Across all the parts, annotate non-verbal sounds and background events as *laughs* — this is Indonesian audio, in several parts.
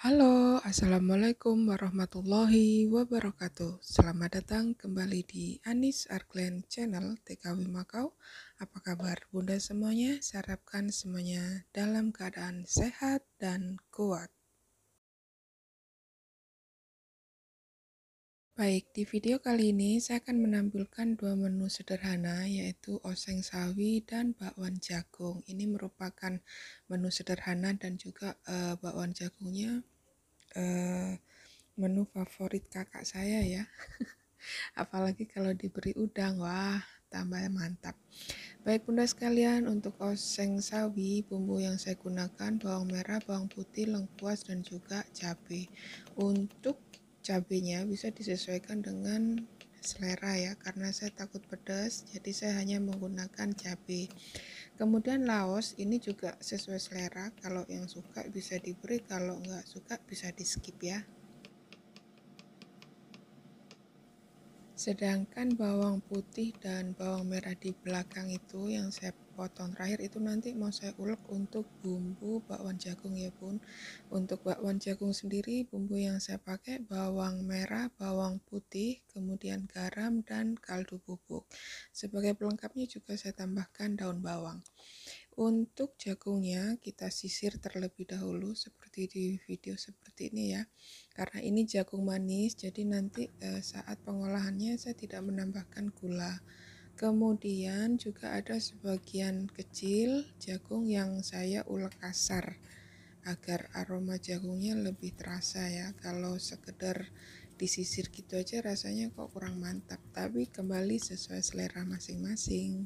Halo, Assalamualaikum warahmatullahi wabarakatuh Selamat datang kembali di Anis Arklen Channel TKW Makau Apa kabar bunda semuanya? Saya harapkan semuanya dalam keadaan sehat dan kuat Baik, di video kali ini saya akan menampilkan dua menu sederhana yaitu oseng sawi dan bakwan jagung. Ini merupakan menu sederhana dan juga e, bakwan jagungnya Eh, menu favorit kakak saya ya *laughs* apalagi kalau diberi udang wah tambah mantap baik bunda sekalian untuk oseng sawi bumbu yang saya gunakan bawang merah bawang putih lengkuas dan juga cabai untuk cabainya bisa disesuaikan dengan selera ya karena saya takut pedas jadi saya hanya menggunakan cabai kemudian Laos ini juga sesuai selera kalau yang suka bisa diberi kalau nggak suka bisa di skip ya sedangkan bawang putih dan bawang merah di belakang itu yang saya potong terakhir itu nanti mau saya ulek untuk bumbu bakwan jagung ya bun untuk bakwan jagung sendiri bumbu yang saya pakai bawang merah bawang putih kemudian garam dan kaldu bubuk sebagai pelengkapnya juga saya tambahkan daun bawang untuk jagungnya kita sisir terlebih dahulu seperti di video seperti ini ya karena ini jagung manis jadi nanti eh, saat pengolahannya saya tidak menambahkan gula Kemudian juga ada sebagian kecil jagung yang saya ulek kasar agar aroma jagungnya lebih terasa ya. Kalau sekedar disisir gitu aja rasanya kok kurang mantap, tapi kembali sesuai selera masing-masing.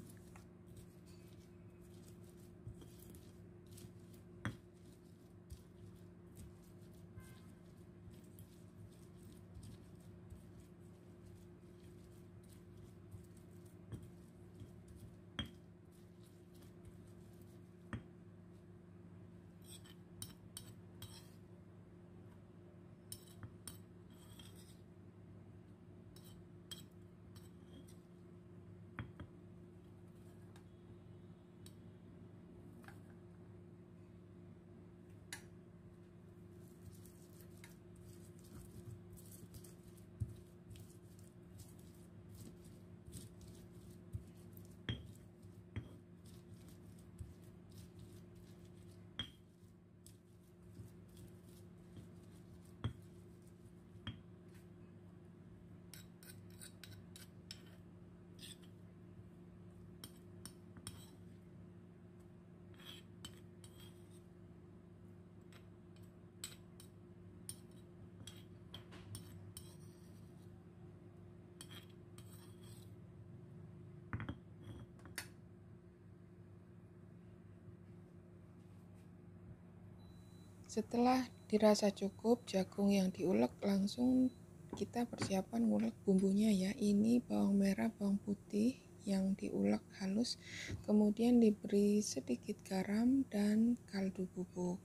Setelah dirasa cukup, jagung yang diulek langsung kita persiapan ngulek bumbunya ya. Ini bawang merah, bawang putih yang diulek halus, kemudian diberi sedikit garam dan kaldu bubuk.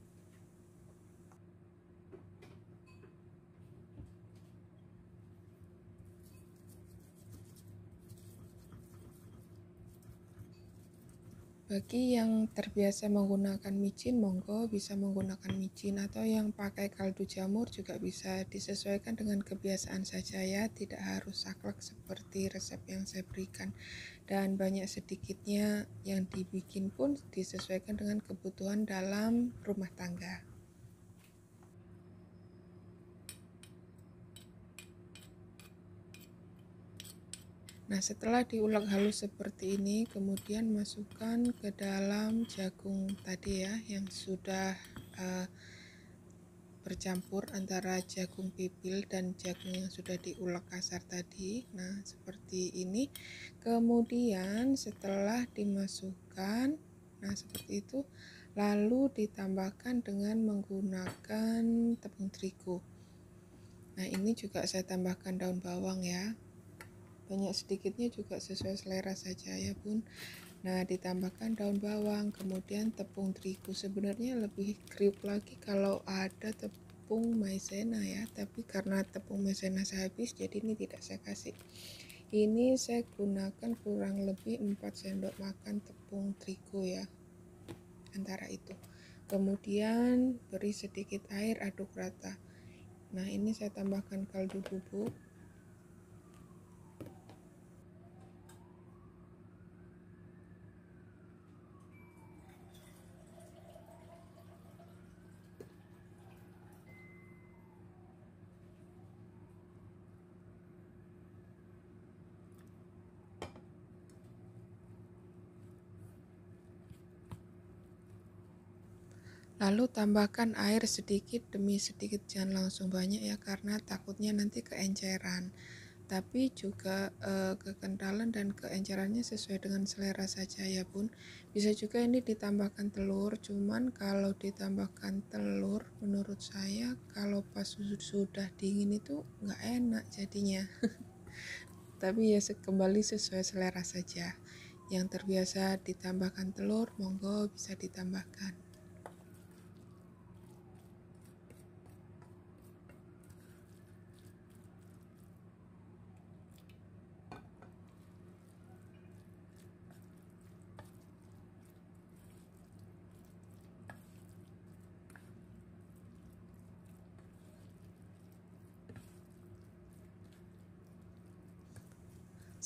Bagi yang terbiasa menggunakan micin, monggo bisa menggunakan micin atau yang pakai kaldu jamur juga bisa disesuaikan dengan kebiasaan saja ya, tidak harus saklek seperti resep yang saya berikan. Dan banyak sedikitnya yang dibikin pun disesuaikan dengan kebutuhan dalam rumah tangga. Nah, setelah diulek halus seperti ini, kemudian masukkan ke dalam jagung tadi ya yang sudah uh, bercampur antara jagung pipil dan jagung yang sudah diulek kasar tadi. Nah, seperti ini. Kemudian setelah dimasukkan, nah seperti itu, lalu ditambahkan dengan menggunakan tepung terigu. Nah, ini juga saya tambahkan daun bawang ya banyak sedikitnya juga sesuai selera saja ya bun nah ditambahkan daun bawang kemudian tepung terigu sebenarnya lebih kriuk lagi kalau ada tepung maizena ya tapi karena tepung maizena saya habis jadi ini tidak saya kasih ini saya gunakan kurang lebih 4 sendok makan tepung terigu ya antara itu kemudian beri sedikit air aduk rata nah ini saya tambahkan kaldu bubuk Lalu tambahkan air sedikit demi sedikit, jangan langsung banyak ya karena takutnya nanti keenceran. Tapi juga e, eh, kekentalan dan keencerannya sesuai dengan selera saja ya bun. Bisa juga ini ditambahkan telur, cuman kalau ditambahkan telur menurut saya kalau pas susu sudah dingin itu nggak enak jadinya. *laughs* Tapi ya kembali sesuai selera saja. Yang terbiasa ditambahkan telur, monggo bisa ditambahkan.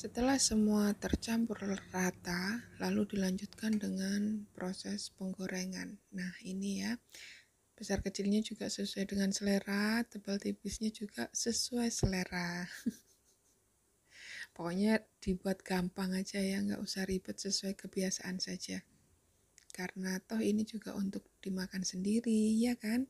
Setelah semua tercampur rata, lalu dilanjutkan dengan proses penggorengan. Nah, ini ya. Besar kecilnya juga sesuai dengan selera, tebal tipisnya juga sesuai selera. *laughs* Pokoknya dibuat gampang aja ya, nggak usah ribet sesuai kebiasaan saja. Karena toh ini juga untuk dimakan sendiri, ya kan?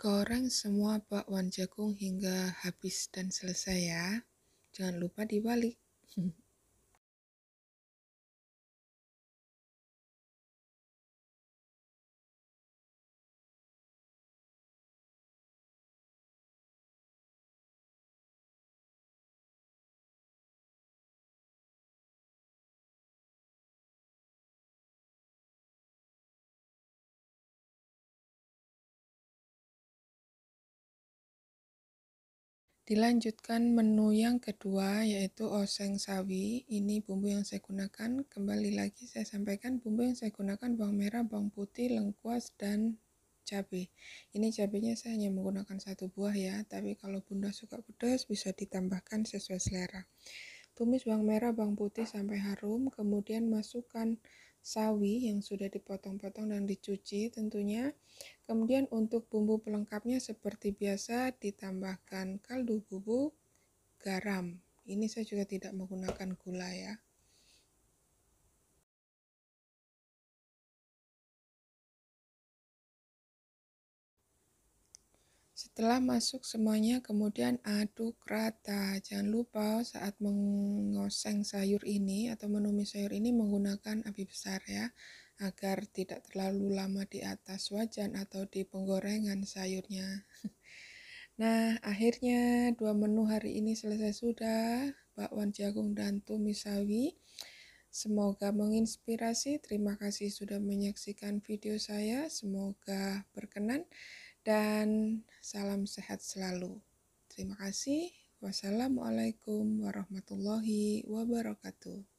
Goreng semua bakwan jagung hingga habis dan selesai ya. Jangan lupa dibalik. *laughs* Dilanjutkan menu yang kedua yaitu oseng sawi. Ini bumbu yang saya gunakan. Kembali lagi saya sampaikan bumbu yang saya gunakan bawang merah, bawang putih, lengkuas, dan cabai. Ini cabainya saya hanya menggunakan satu buah ya, tapi kalau bunda suka pedas bisa ditambahkan sesuai selera. Tumis bawang merah, bawang putih sampai harum, kemudian masukkan sawi yang sudah dipotong-potong dan dicuci tentunya. Kemudian untuk bumbu pelengkapnya seperti biasa ditambahkan kaldu bubuk, garam. Ini saya juga tidak menggunakan gula ya. Setelah masuk semuanya, kemudian aduk rata. Jangan lupa saat mengoseng sayur ini atau menumis sayur ini menggunakan api besar ya, agar tidak terlalu lama di atas wajan atau di penggorengan sayurnya. *laughs* Nah, akhirnya dua menu hari ini selesai sudah, bakwan jagung dan tumis sawi. Semoga menginspirasi. Terima kasih sudah menyaksikan video saya. Semoga berkenan dan salam sehat selalu. Terima kasih. Wassalamualaikum warahmatullahi wabarakatuh.